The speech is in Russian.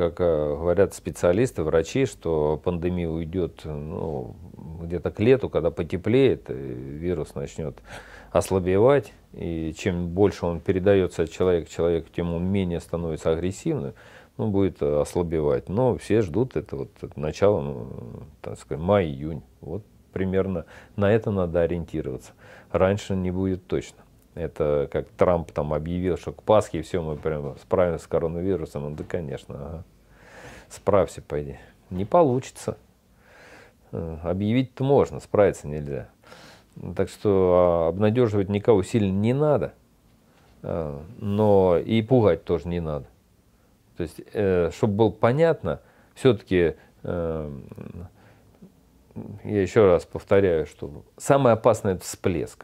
Как э, говорят специалисты, врачи, что пандемия уйдет ну, где-то к лету, когда потеплеет, вирус начнет ослабевать, и чем больше он передается от человека к человеку, тем он менее становится агрессивным, ну, будет э, ослабевать. Но все ждут это вот начало, ну, так сказать, май-июнь. Вот примерно на это надо ориентироваться. Раньше не будет точно. Это как Трамп там объявил, что к Пасхе все, мы прям справимся с коронавирусом. Ну да, конечно, ага. справься, пойди. Не получится. Э, объявить-то можно, справиться нельзя. Так что а, обнадеживать никого сильно не надо, э, но и пугать тоже не надо. То есть, э, чтобы было понятно, все-таки я еще раз повторяю, что самое опасное это всплеск.